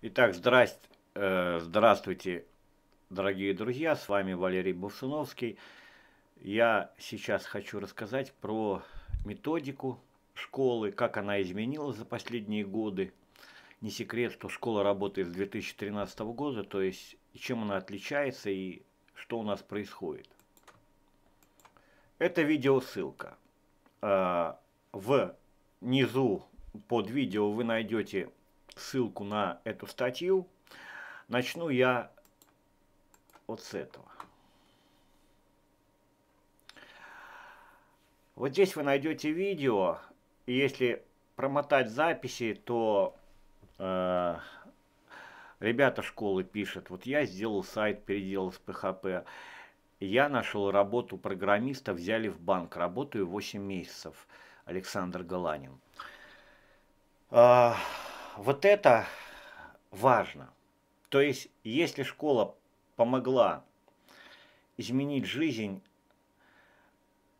Итак, здрасть, э, здравствуйте, дорогие друзья, с вами Валерий Бусуновский. Я сейчас хочу рассказать про методику школы, как она изменилась за последние годы. Не секрет, что школа работает с 2013 года, то есть чем она отличается и что у нас происходит. Это видеосылка. Э, в Внизу под видео вы найдете ссылку на эту статью. Начну я вот с этого. Вот здесь вы найдете видео, и если промотать записи, то э, ребята школы пишут, вот я сделал сайт, переделал с PHP, я нашел работу программиста, взяли в банк, работаю 8 месяцев, Александр Галанин. Э, вот это важно. То есть, если школа помогла изменить жизнь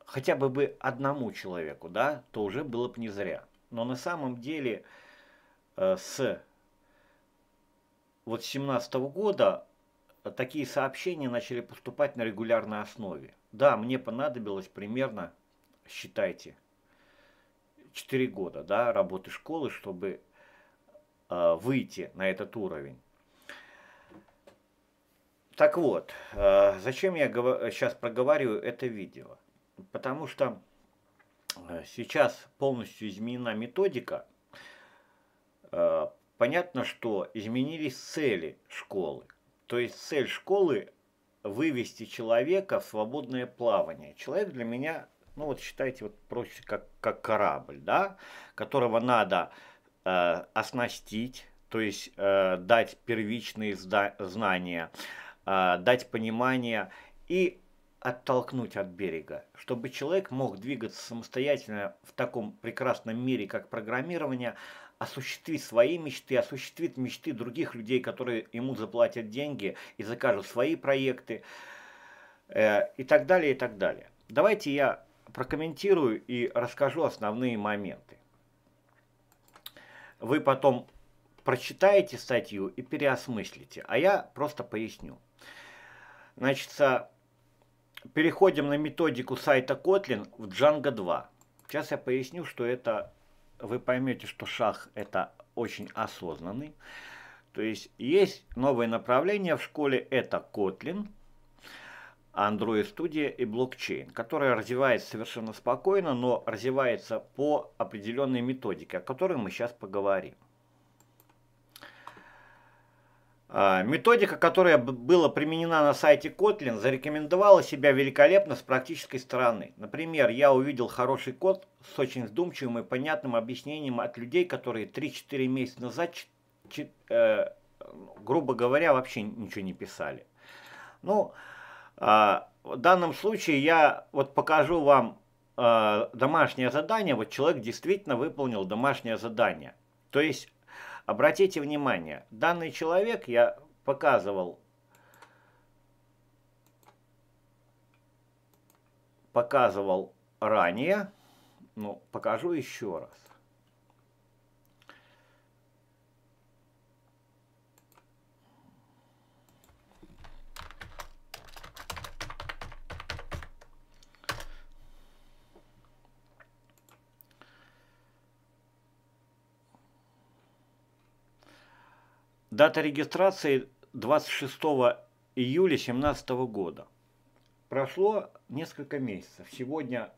хотя бы бы одному человеку, да, то уже было бы не зря. Но на самом деле э, с вот семнадцатого года э, такие сообщения начали поступать на регулярной основе. Да, мне понадобилось примерно, считайте, 4 года да, работы школы, чтобы Э, выйти на этот уровень. Так вот, э, зачем я сейчас проговариваю это видео? Потому что э, сейчас полностью изменена методика. Понятно, что изменились цели школы. То есть цель школы вывести человека в свободное плавание. Человек для меня, ну вот считайте, вот проще как, как корабль, да, которого надо Э, оснастить, то есть э, дать первичные знания, э, дать понимание и оттолкнуть от берега, чтобы человек мог двигаться самостоятельно в таком прекрасном мире, как программирование, осуществить свои мечты, осуществить мечты других людей, которые ему заплатят деньги и закажут свои проекты э, и так далее, и так далее. Давайте я прокомментирую и расскажу основные моменты вы потом прочитаете статью и переосмыслите, а я просто поясню. Значит, переходим на методику сайта Kotlin в Django 2. Сейчас я поясню, что это, вы поймете, что шаг это очень осознанный. То есть есть новое направление в школе, это Kotlin – Android Studio и блокчейн, которая развивается совершенно спокойно, но развивается по определенной методике, о которой мы сейчас поговорим. А, методика, которая была применена на сайте Kotlin, зарекомендовала себя великолепно с практической стороны. Например, я увидел хороший код с очень вдумчивым и понятным объяснением от людей, которые 3-4 месяца назад, э, грубо говоря, вообще ничего не писали. Ну, а, в данном случае я вот покажу вам а, домашнее задание. Вот человек действительно выполнил домашнее задание. То есть, обратите внимание, данный человек, я показывал, показывал ранее, ну, покажу еще раз. Дата регистрации 26 июля 2017 года. Прошло несколько месяцев. Сегодня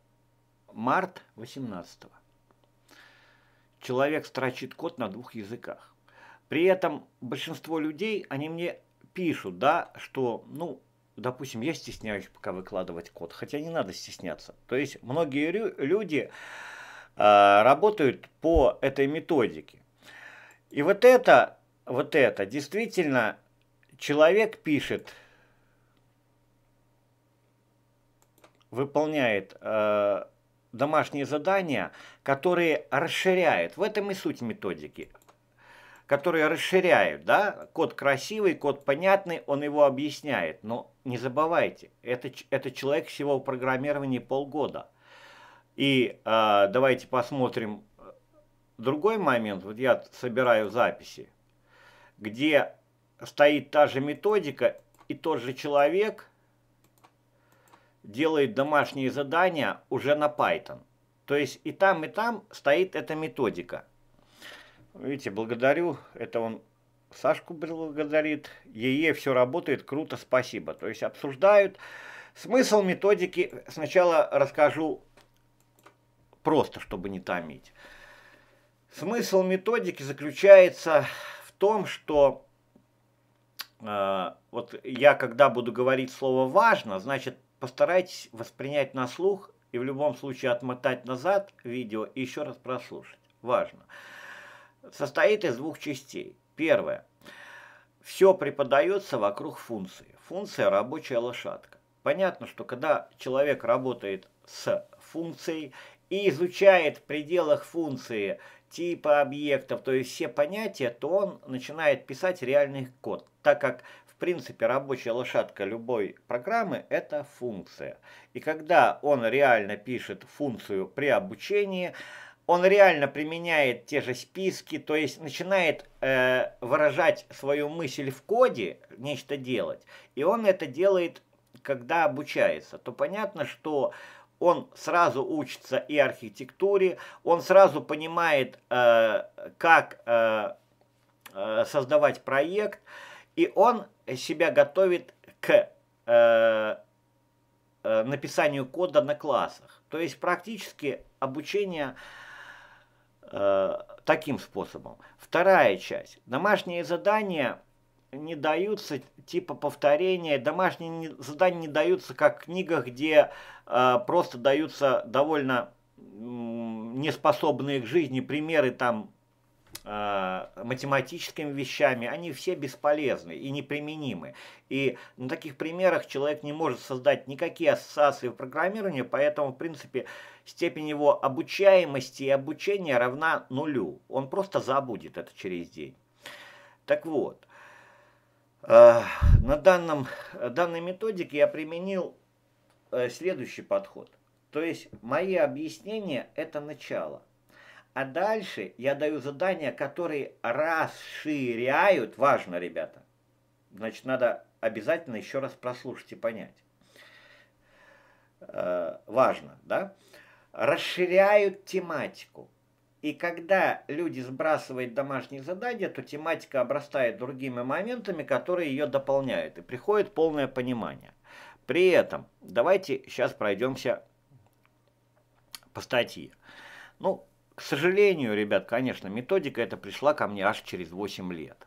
март 18 Человек строчит код на двух языках. При этом большинство людей, они мне пишут, да, что, ну, допустим, я стесняюсь пока выкладывать код, хотя не надо стесняться. То есть многие люди э, работают по этой методике. И вот это вот это. Действительно, человек пишет, выполняет э, домашние задания, которые расширяют. В этом и суть методики которые расширяют, да, код красивый, код понятный, он его объясняет, но не забывайте, это, это человек всего в программировании полгода. И э, давайте посмотрим другой момент, вот я собираю записи, где стоит та же методика и тот же человек делает домашние задания уже на Python. То есть и там, и там стоит эта методика. Видите, благодарю. Это он Сашку благодарит. ЕЕ все работает, круто, спасибо. То есть обсуждают. Смысл методики сначала расскажу просто, чтобы не томить. Смысл методики заключается том, что э, вот я когда буду говорить слово «важно», значит, постарайтесь воспринять на слух и в любом случае отмотать назад видео и еще раз прослушать. Важно. Состоит из двух частей. Первое. Все преподается вокруг функции. Функция – рабочая лошадка. Понятно, что когда человек работает с функцией и изучает в пределах функции типа объектов, то есть все понятия, то он начинает писать реальный код, так как в принципе рабочая лошадка любой программы это функция. И когда он реально пишет функцию при обучении, он реально применяет те же списки, то есть начинает э, выражать свою мысль в коде, нечто делать, и он это делает, когда обучается, то понятно, что он сразу учится и архитектуре, он сразу понимает, э, как э, э, создавать проект, и он себя готовит к написанию кода на классах. То есть практически обучение таким способом. Вторая часть. Домашние задания – не даются, типа повторения, домашние задания не даются, как книга где э, просто даются довольно э, неспособные к жизни примеры там э, математическими вещами, они все бесполезны и неприменимы. И на таких примерах человек не может создать никакие ассоциации в программировании, поэтому, в принципе, степень его обучаемости и обучения равна нулю. Он просто забудет это через день. Так вот, Э, на данном, данной методике я применил э, следующий подход. То есть мои объяснения – это начало. А дальше я даю задания, которые расширяют, важно, ребята. Значит, надо обязательно еще раз прослушать и понять. Э, важно, да? Расширяют тематику. И когда люди сбрасывают домашние задания, то тематика обрастает другими моментами, которые ее дополняют, и приходит полное понимание. При этом давайте сейчас пройдемся по статье. Ну, к сожалению, ребят, конечно, методика эта пришла ко мне аж через 8 лет.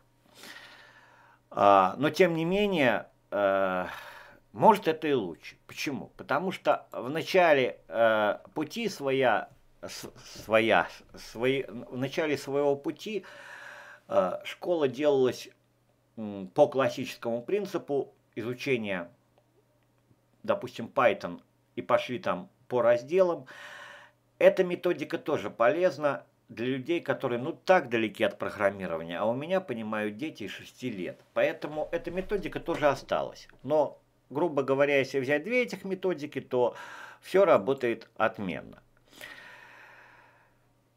А, но, тем не менее, э, может, это и лучше. Почему? Потому что в начале э, пути своя своя. Свои, в начале своего пути э, школа делалась по классическому принципу изучения, допустим, Python, и пошли там по разделам. Эта методика тоже полезна для людей, которые ну так далеки от программирования, а у меня, понимаю, дети 6 лет. Поэтому эта методика тоже осталась. Но, грубо говоря, если взять две этих методики, то все работает отменно.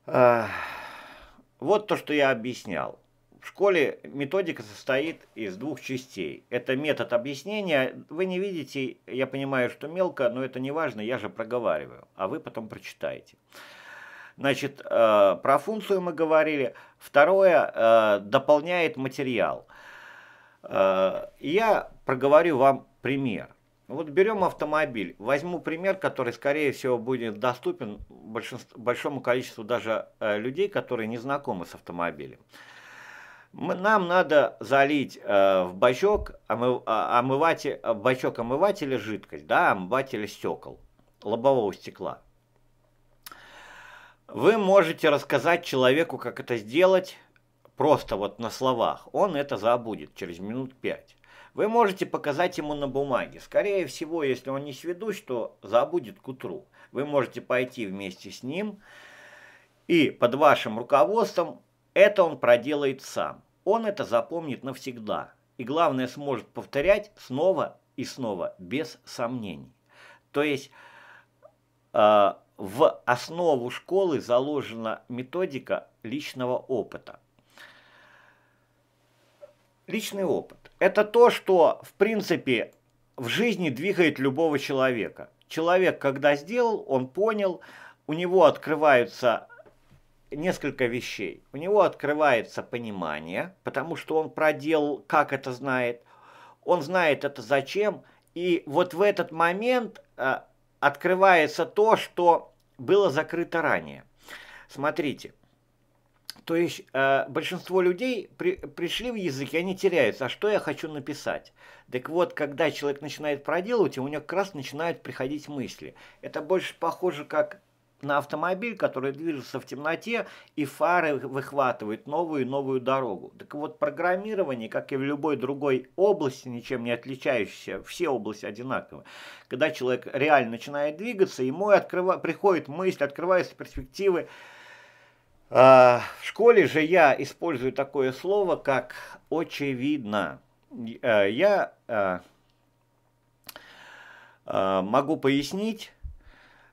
Вот то, что я объяснял. В школе методика состоит из двух частей. Это метод объяснения. Вы не видите, я понимаю, что мелко, но это не важно, я же проговариваю, а вы потом прочитаете. Значит, э, про функцию мы говорили. Второе, э, дополняет материал. Э, я проговорю вам пример. Ну, вот берем автомобиль. Возьму пример, который, скорее всего, будет доступен большому количеству даже э, людей, которые не знакомы с автомобилем. Мы, нам надо залить э, в бачок, омы, а, омыватель, э, бачок омывателя жидкость, да, омывателя стекол, лобового стекла. Вы можете рассказать человеку, как это сделать, просто вот на словах, он это забудет через минут пять. Вы можете показать ему на бумаге. Скорее всего, если он не сведущ, то забудет к утру. Вы можете пойти вместе с ним, и под вашим руководством это он проделает сам. Он это запомнит навсегда. И главное, сможет повторять снова и снова, без сомнений. То есть э, в основу школы заложена методика личного опыта. Личный опыт. Это то, что, в принципе, в жизни двигает любого человека. Человек, когда сделал, он понял, у него открываются несколько вещей. У него открывается понимание, потому что он проделал, как это знает, он знает это зачем, и вот в этот момент э, открывается то, что было закрыто ранее. Смотрите, то есть э, большинство людей при, пришли в язык, и они теряются, а что я хочу написать? Так вот, когда человек начинает проделывать, у него как раз начинают приходить мысли. Это больше похоже как на автомобиль, который движется в темноте, и фары выхватывают новую и новую дорогу. Так вот, программирование, как и в любой другой области, ничем не отличающейся, все области одинаковы. Когда человек реально начинает двигаться, ему открыва... приходит мысль, открываются перспективы, а, в школе же я использую такое слово, как «очевидно». Э, я э, э, могу пояснить,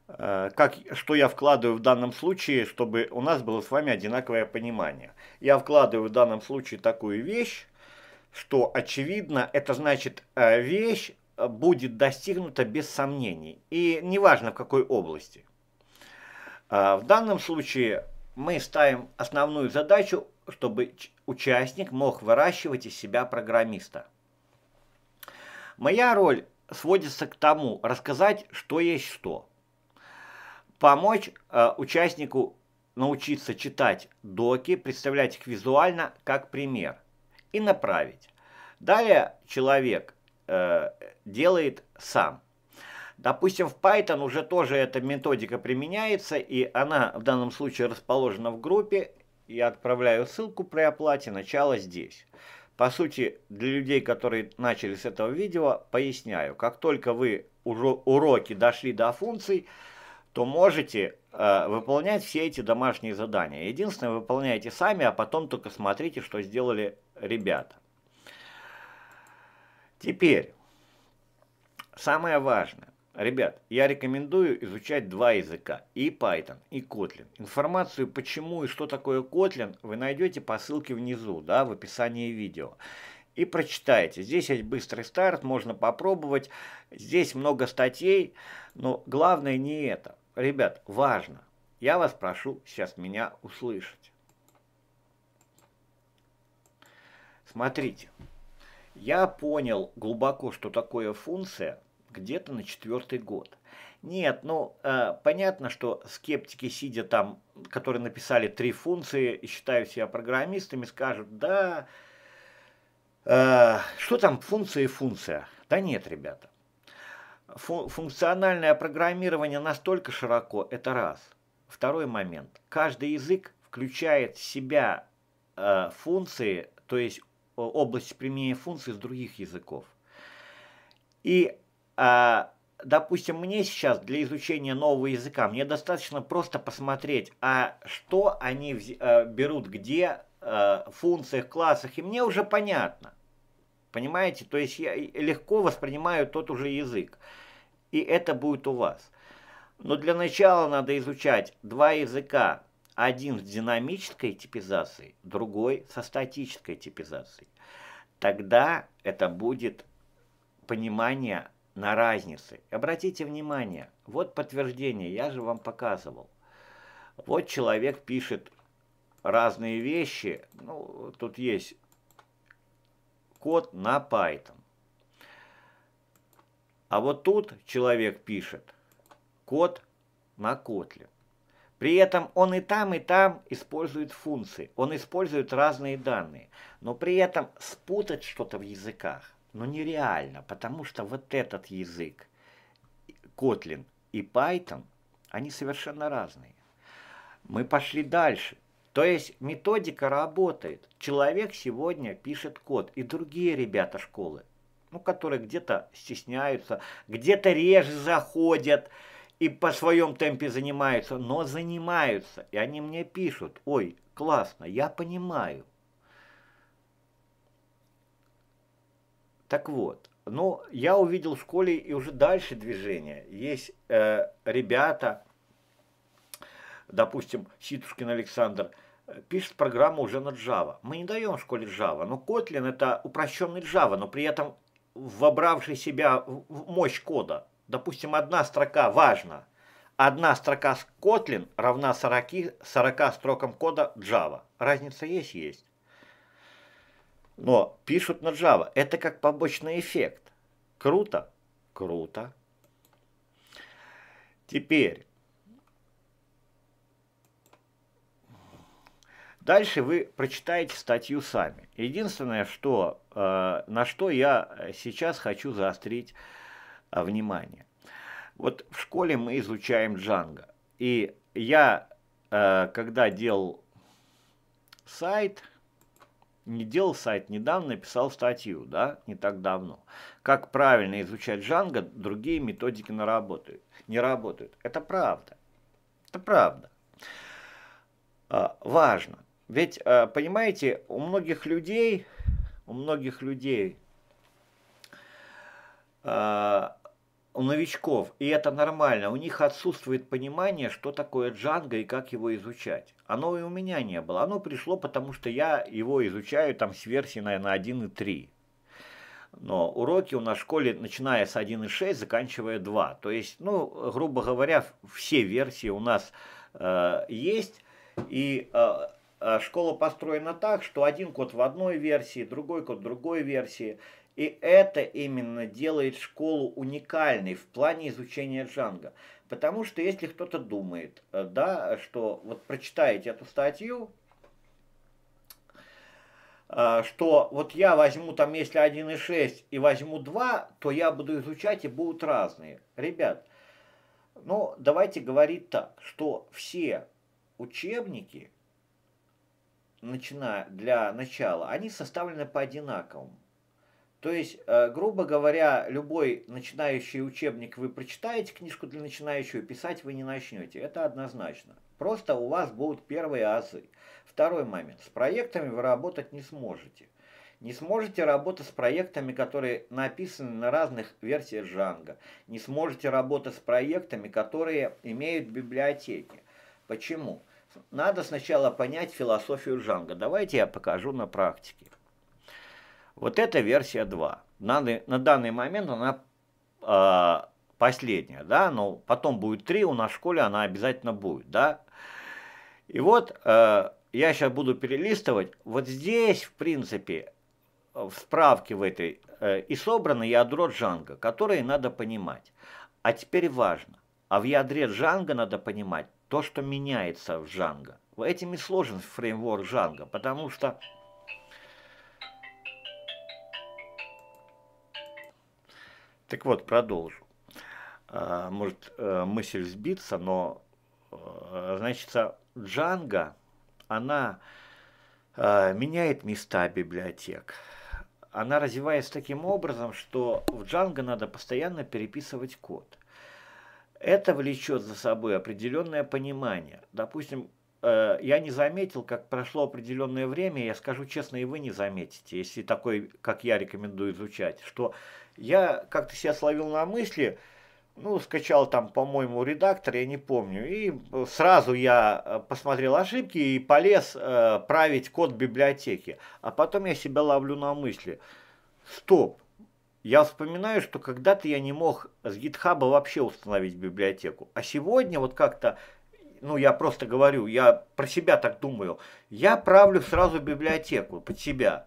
как, что я вкладываю в данном случае, чтобы у нас было с вами одинаковое понимание. Я вкладываю в данном случае такую вещь, что очевидно, это значит вещь будет достигнута без сомнений, и неважно в какой области. А, в данном случае мы ставим основную задачу, чтобы участник мог выращивать из себя программиста. Моя роль сводится к тому, рассказать, что есть что. Помочь э, участнику научиться читать доки, представлять их визуально как пример и направить. Далее человек э, делает сам. Допустим, в Python уже тоже эта методика применяется, и она в данном случае расположена в группе. Я отправляю ссылку при оплате, начало здесь. По сути, для людей, которые начали с этого видео, поясняю. Как только вы уроки дошли до функций, то можете э, выполнять все эти домашние задания. Единственное, выполняйте сами, а потом только смотрите, что сделали ребята. Теперь, самое важное. Ребят, я рекомендую изучать два языка, и Python, и Kotlin. Информацию, почему и что такое Kotlin, вы найдете по ссылке внизу, да, в описании видео. И прочитайте. Здесь есть быстрый старт, можно попробовать. Здесь много статей, но главное не это. Ребят, важно. Я вас прошу сейчас меня услышать. Смотрите. Я понял глубоко, что такое функция – где-то на четвертый год. Нет, ну, э, понятно, что скептики, сидя там, которые написали три функции и считают себя программистами, скажут, да, э, что там функция и функция? Да нет, ребята. Фу функциональное программирование настолько широко, это раз. Второй момент. Каждый язык включает в себя э, функции, то есть область применения функций с других языков. И а, допустим, мне сейчас для изучения нового языка, мне достаточно просто посмотреть, а что они а, берут где, а, в функциях, классах, и мне уже понятно. Понимаете? То есть я легко воспринимаю тот уже язык. И это будет у вас. Но для начала надо изучать два языка. Один с динамической типизацией, другой со статической типизацией. Тогда это будет понимание на разницы. Обратите внимание, вот подтверждение, я же вам показывал. Вот человек пишет разные вещи, ну, тут есть код на Python. А вот тут человек пишет код на Kotlin. При этом он и там, и там использует функции, он использует разные данные, но при этом спутать что-то в языках но нереально, потому что вот этот язык, Kotlin и Python, они совершенно разные. Мы пошли дальше. То есть методика работает. Человек сегодня пишет код, и другие ребята школы, ну, которые где-то стесняются, где-то реже заходят, и по своем темпе занимаются, но занимаются. И они мне пишут, ой, классно, я понимаю. Так вот, но ну, я увидел в школе и уже дальше движение. Есть э, ребята, допустим, Ситушкин Александр, э, пишет программу уже на Java. Мы не даем в школе Java, но Kotlin это упрощенный Java, но при этом вобравший себя в мощь кода. Допустим, одна строка важна. Одна строка с Kotlin равна 40, 40 строкам кода Java. Разница есть? Есть. Но пишут на Java. Это как побочный эффект. Круто? Круто. Теперь. Дальше вы прочитаете статью сами. Единственное, что, э, на что я сейчас хочу заострить э, внимание. Вот в школе мы изучаем Джанго. И я, э, когда делал сайт, не делал сайт недавно, писал статью, да, не так давно. Как правильно изучать Джанго, другие методики не работают. Не работают. Это правда. Это правда. А, важно. Ведь, а, понимаете, у многих людей, у многих людей а, у новичков, и это нормально, у них отсутствует понимание, что такое джанго и как его изучать. Оно и у меня не было. Оно пришло, потому что я его изучаю там с версии, наверное, 1.3. Но уроки у нас в школе, начиная с 1.6, заканчивая 2. То есть, ну, грубо говоря, все версии у нас э, есть, и... Э, э, Школа построена так, что один код в одной версии, другой код в другой версии. И это именно делает школу уникальной в плане изучения джанга. Потому что если кто-то думает, э, да, что вот прочитаете эту статью, э, что вот я возьму там, если 1,6 и возьму 2, то я буду изучать и будут разные. Ребят, ну давайте говорить так, что все учебники, начиная, для начала, они составлены по одинаковому. То есть, э, грубо говоря, любой начинающий учебник вы прочитаете, книжку для начинающего, писать вы не начнете. Это однозначно. Просто у вас будут первые азы. Второй момент. С проектами вы работать не сможете. Не сможете работать с проектами, которые написаны на разных версиях жанга. Не сможете работать с проектами, которые имеют библиотеки. Почему? Надо сначала понять философию жанга. Давайте я покажу на практике. Вот это версия 2. На, на данный момент она э, последняя, да, но потом будет 3, у нас в школе она обязательно будет, да. И вот э, я сейчас буду перелистывать. Вот здесь, в принципе, э, в справке в этой э, и собрано ядро джанга, которое надо понимать. А теперь важно. А в ядре джанга надо понимать то, что меняется в джанго. Этим и сложен фреймворк джанго, потому что Так вот, продолжу. А, может, э, мысль сбиться, но, э, значит, Джанга, она э, меняет места библиотек. Она развивается таким образом, что в Джанго надо постоянно переписывать код. Это влечет за собой определенное понимание. Допустим, э, я не заметил, как прошло определенное время, я скажу честно, и вы не заметите, если такой, как я рекомендую изучать, что я как-то себя словил на мысли, ну, скачал там, по-моему, редактор, я не помню, и э, сразу я э, посмотрел ошибки и полез э, править код библиотеки. А потом я себя ловлю на мысли, стоп, я вспоминаю, что когда-то я не мог с гитхаба вообще установить библиотеку. А сегодня вот как-то ну я просто говорю, я про себя так думаю, я правлю сразу библиотеку под себя.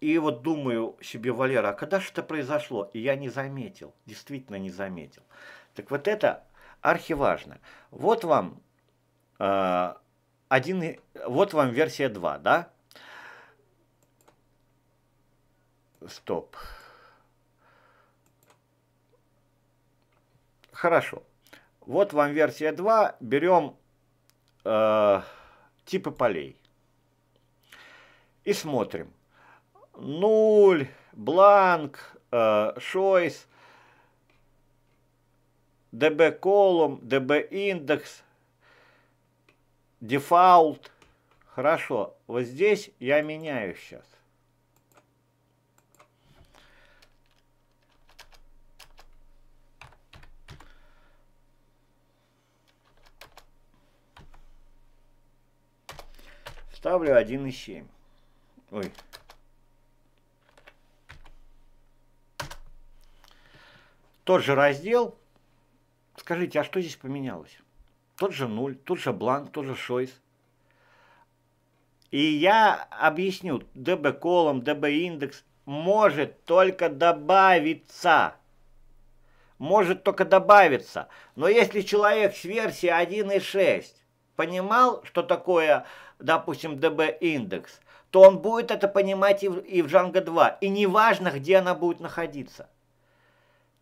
И вот думаю себе, Валера, а когда же это произошло? И я не заметил, действительно не заметил. Так вот это архиважно. Вот вам, э, один, вот вам версия 2, да? Стоп. Хорошо. Вот вам версия 2. Берем э, типы полей. И смотрим. 0, бланк, э, choice, db column, db индекс, дефаут. Хорошо, вот здесь я меняю сейчас. Ставлю 1,7. Ой. Тот же раздел. Скажите, а что здесь поменялось? Тот же 0, тот же бланк, тот же шойс. И я объясню, DB колом, DB индекс может только добавиться. Может только добавиться. Но если человек с версии 1.6 понимал, что такое, допустим, ДБ индекс то он будет это понимать и в, и в Django 2. И неважно, где она будет находиться.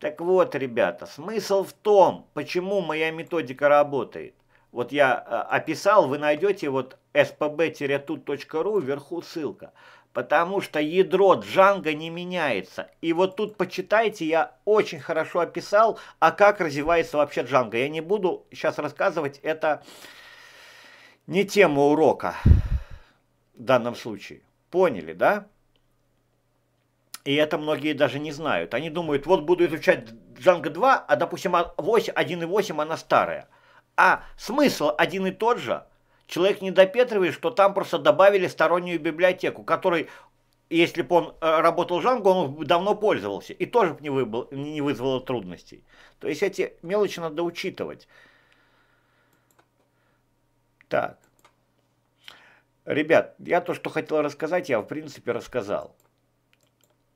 Так вот, ребята, смысл в том, почему моя методика работает. Вот я э, описал, вы найдете вот spb-tut.ru, вверху ссылка. Потому что ядро джанга не меняется. И вот тут почитайте, я очень хорошо описал, а как развивается вообще джанга. Я не буду сейчас рассказывать это не тема урока в данном случае. Поняли, да? И это многие даже не знают. Они думают, вот буду изучать Django 2, а, допустим, 1.8 а она старая. А смысл один и тот же. Человек не допетривает, что там просто добавили стороннюю библиотеку, которой, если бы он э, работал Django, он давно пользовался. И тоже бы не, не вызвало трудностей. То есть эти мелочи надо учитывать. Так. Ребят, я то, что хотел рассказать, я в принципе рассказал.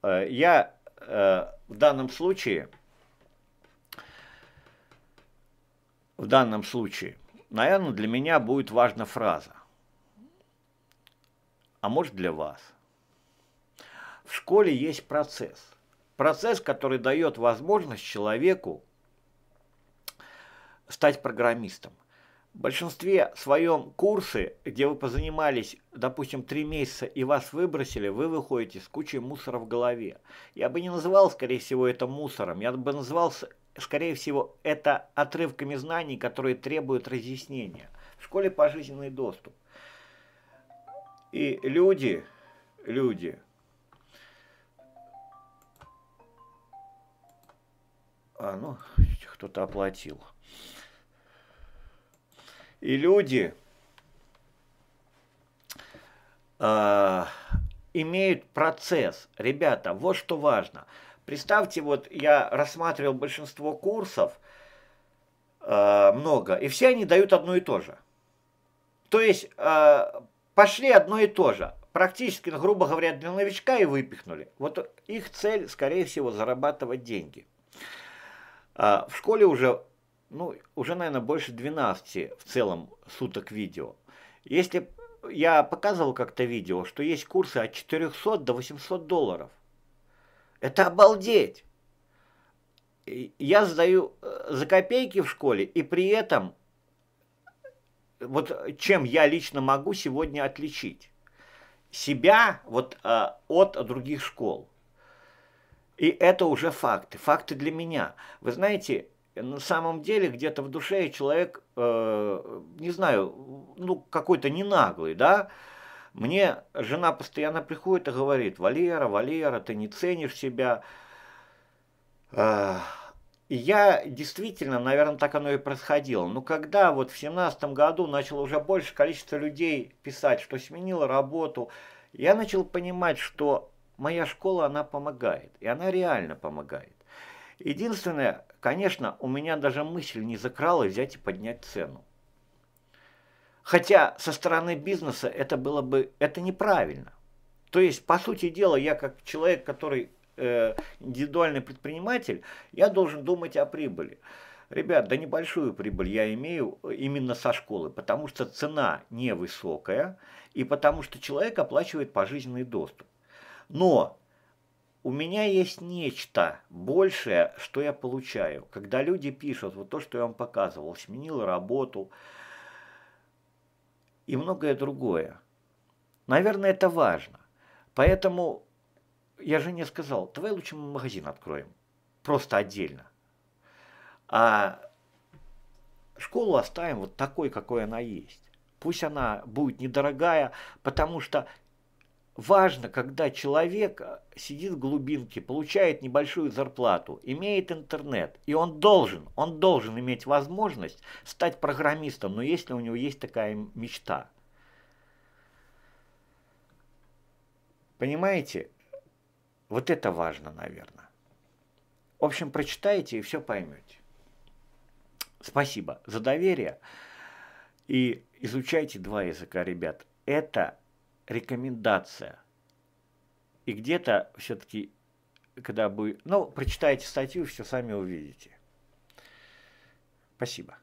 Э, я э, в данном случае, в данном случае, наверное, для меня будет важна фраза. А может для вас. В школе есть процесс. Процесс, который дает возможность человеку стать программистом. В большинстве своем курсы, где вы позанимались, допустим, три месяца и вас выбросили, вы выходите с кучей мусора в голове. Я бы не называл, скорее всего, это мусором. Я бы называл, скорее всего, это отрывками знаний, которые требуют разъяснения. В школе пожизненный доступ. И люди, люди, а, ну, кто-то оплатил. И люди э, имеют процесс. Ребята, вот что важно. Представьте, вот я рассматривал большинство курсов, э, много, и все они дают одно и то же. То есть э, пошли одно и то же. Практически, ну, грубо говоря, для новичка и выпихнули. Вот их цель, скорее всего, зарабатывать деньги. в школе уже ну, уже, наверное, больше 12 в целом суток видео. Если я показывал как-то видео, что есть курсы от 400 до 800 долларов. Это обалдеть! Я сдаю э, за копейки в школе, и при этом, э, вот э, чем я лично могу сегодня отличить себя вот э, от других школ. И это уже факты, факты для меня. Вы знаете, на самом деле где-то в душе человек, э, не знаю, ну какой-то не наглый, да. Мне жена постоянно приходит и говорит, Валера, Валера, ты не ценишь себя. Э, я действительно, наверное, так оно и происходило. Но когда вот в семнадцатом году начало уже больше количество людей писать, что сменила работу, я начал понимать, что моя школа, она помогает. И она реально помогает. Единственное, конечно, у меня даже мысль не закрала взять и поднять цену. Хотя со стороны бизнеса это было бы, это неправильно. То есть, по сути дела, я как человек, который э, индивидуальный предприниматель, я должен думать о прибыли. Ребят, да небольшую прибыль я имею э, именно со школы, потому что цена невысокая и потому что человек оплачивает пожизненный доступ. Но у меня есть нечто большее, что я получаю. Когда люди пишут, вот то, что я вам показывал, сменил работу и многое другое. Наверное, это важно. Поэтому я же не сказал, давай лучше мы магазин откроем, просто отдельно. А школу оставим вот такой, какой она есть. Пусть она будет недорогая, потому что Важно, когда человек э, сидит в глубинке, получает небольшую зарплату, имеет интернет, и он должен, он должен иметь возможность стать программистом, но если у него есть такая мечта. Понимаете? Вот это важно, наверное. В общем, прочитайте и все поймете. Спасибо за доверие. И изучайте два языка, ребят. Это рекомендация. И где-то все-таки, когда будет, Ну, прочитайте статью, все сами увидите. Спасибо.